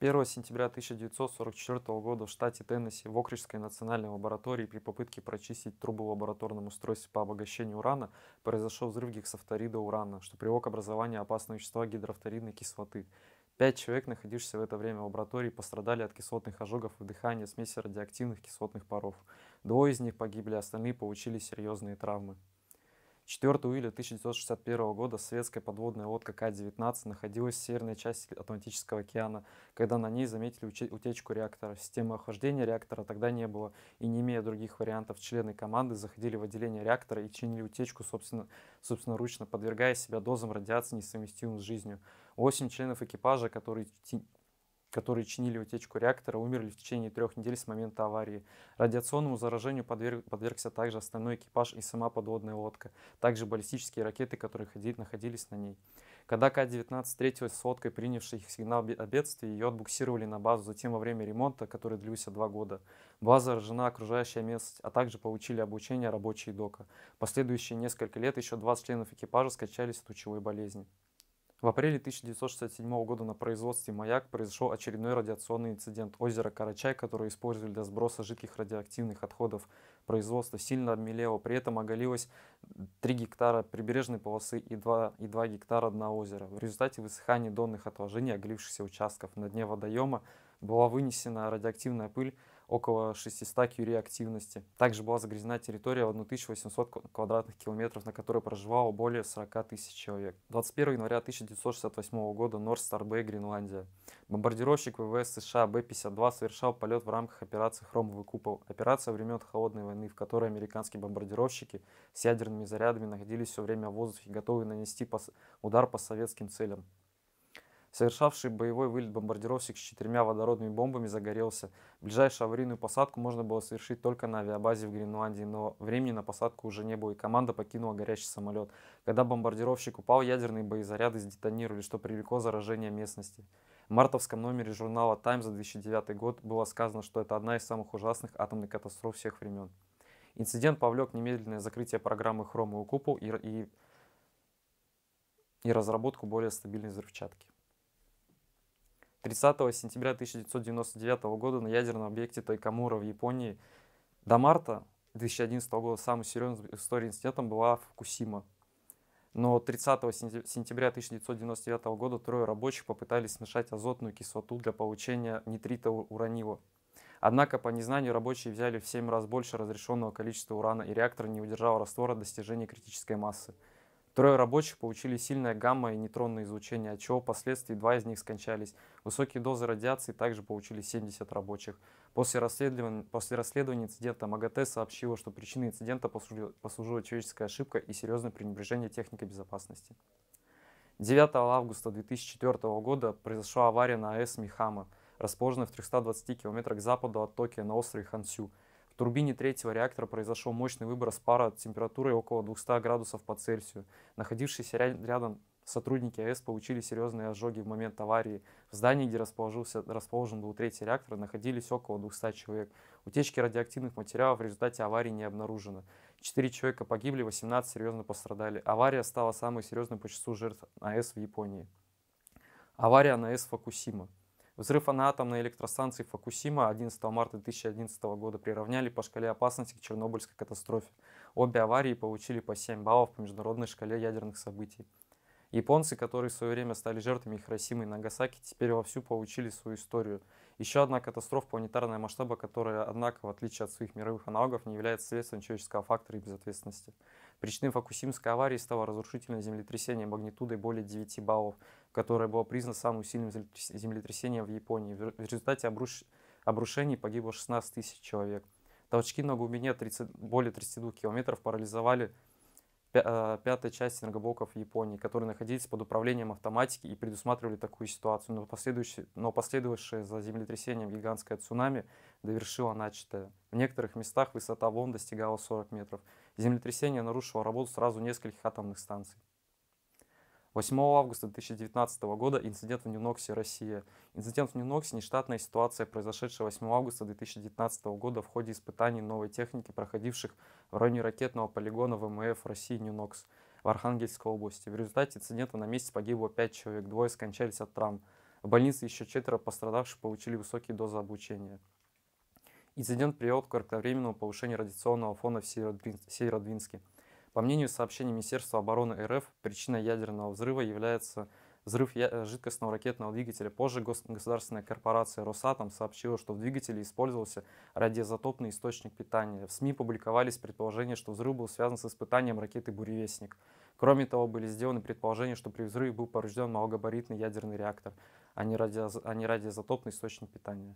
1 сентября 1944 года в штате Теннесси в Окрижской национальной лаборатории при попытке прочистить трубу в лабораторном устройстве по обогащению урана произошел взрыв гексофторида урана, что привело к образованию опасного вещества гидрофторидной кислоты. Пять человек, находившихся в это время в лаборатории, пострадали от кислотных ожогов и дыхания смеси радиоактивных кислотных паров. Двое из них погибли, а остальные получили серьезные травмы. 4 июля 1961 года советская подводная лодка К-19 находилась в северной части Атлантического океана, когда на ней заметили утечку реактора. Системы охлаждения реактора тогда не было, и не имея других вариантов, члены команды заходили в отделение реактора и чинили утечку собственно, собственноручно, подвергая себя дозам радиации, несовместимым с жизнью. Восемь членов экипажа, которые которые чинили утечку реактора, умерли в течение трех недель с момента аварии. Радиационному заражению подверг, подвергся также остальной экипаж и сама подводная лодка, также баллистические ракеты, которые ходили, находились на ней. Когда К-19 встретилась с лодкой, принявшей их сигнал о бедствии, ее отбуксировали на базу, затем во время ремонта, который длился два года. База заражена окружающая местность, а также получили обучение рабочие дока. Последующие несколько лет еще 20 членов экипажа скачались от лучевой болезни. В апреле 1967 года на производстве «Маяк» произошел очередной радиационный инцидент. Озеро Карачай, которое использовали для сброса жидких радиоактивных отходов производства, сильно обмелело. При этом оголилось 3 гектара прибережной полосы и 2, и 2 гектара дна озера. В результате высыхания донных отложений оголившихся участков на дне водоема была вынесена радиоактивная пыль, около 600 кюри активности. Также была загрязнена территория в 1800 квадратных километров, на которой проживало более 40 тысяч человек. 21 января 1968 года Норд Стар Бэй, Гренландия. Бомбардировщик ВВС США Б-52 совершал полет в рамках операции «Хромовый купол». Операция времен Холодной войны, в которой американские бомбардировщики с ядерными зарядами находились все время в воздухе, готовые нанести удар по советским целям. Совершавший боевой вылет бомбардировщик с четырьмя водородными бомбами загорелся. Ближайшую аварийную посадку можно было совершить только на авиабазе в Гренландии, но времени на посадку уже не было, и команда покинула горящий самолет. Когда бомбардировщик упал, ядерные боезаряды сдетонировали, что привлекло заражение местности. В мартовском номере журнала Time за 2009 год было сказано, что это одна из самых ужасных атомных катастроф всех времен. Инцидент повлек немедленное закрытие программы «Хром» и «Купол» и, и, и разработку более стабильной взрывчатки. 30 сентября 1999 года на ядерном объекте Тайкамура в Японии. До марта 2011 года самым серьезным историей инцидентом была Фукусима. Но 30 сентября 1999 года трое рабочих попытались смешать азотную кислоту для получения нитрита уранила. Однако по незнанию рабочие взяли в 7 раз больше разрешенного количества урана, и реактор не удержал раствора достижения критической массы – Трое рабочих получили сильное гамма- и нейтронное излучение, от чего впоследствии два из них скончались. Высокие дозы радиации также получили 70 рабочих. После расследования, после расследования инцидента МАГАТЭ сообщила, что причиной инцидента послужила, послужила человеческая ошибка и серьезное пренебрежение техникой безопасности. 9 августа 2004 года произошла авария на АЭС Михама, расположенной в 320 километрах к западу от Токио на острове Хансю – турбине третьего реактора произошел мощный выброс пара температурой около 200 градусов по Цельсию. Находившиеся рядом сотрудники АЭС получили серьезные ожоги в момент аварии. В здании, где расположился, расположен был третий реактор, находились около 200 человек. Утечки радиоактивных материалов в результате аварии не обнаружено. Четыре человека погибли, 18 серьезно пострадали. Авария стала самой серьезной по числу жертв АЭС в Японии. Авария на АЭС Фокусима. Взрыв атомной электростанции Фукусима 11 марта 2011 года приравняли по шкале опасности к Чернобыльской катастрофе. Обе аварии получили по 7 баллов по международной шкале ядерных событий. Японцы, которые в свое время стали жертвами Хиросимы и Нагасаки, теперь вовсю получили свою историю – еще одна катастрофа планетарного масштаба, которая, однако, в отличие от своих мировых аналогов, не является следствием человеческого фактора и безответственности. Причиной фокусимской аварии стало разрушительное землетрясение магнитудой более 9 баллов, которое было признано самым сильным землетрясением в Японии. В результате обруш... обрушений погибло 16 тысяч человек. Толчки на глубине 30... более 32 километров парализовали а, пятой части энергоблоков Японии, которые находились под управлением автоматики и предусматривали такую ситуацию. Но, последующее, но последовавшее за землетрясением гигантское цунами довершило начатое. В некоторых местах высота волн достигала 40 метров. Землетрясение нарушило работу сразу нескольких атомных станций. 8 августа 2019 года инцидент в Нюноксе, Россия. Инцидент в Нюноксе – нештатная ситуация, произошедшая 8 августа 2019 года в ходе испытаний новой техники, проходивших в районе ракетного полигона ВМФ России Нюнокс в Архангельской области. В результате инцидента на месте погибло 5 человек, двое скончались от травм. В больнице еще четверо пострадавших получили высокие дозы облучения. Инцидент привел к кратковременному повышению радиационного фона в Северодвинске. По мнению сообщений Министерства обороны РФ, причиной ядерного взрыва является взрыв э, жидкостного ракетного двигателя. Позже государственная корпорация «Росатом» сообщила, что в двигателе использовался радиоизотопный источник питания. В СМИ публиковались предположения, что взрыв был связан с испытанием ракеты «Буревестник». Кроме того, были сделаны предположения, что при взрыве был поврежден малогабаритный ядерный реактор, а не, радиоз... а не радиоизотопный источник питания.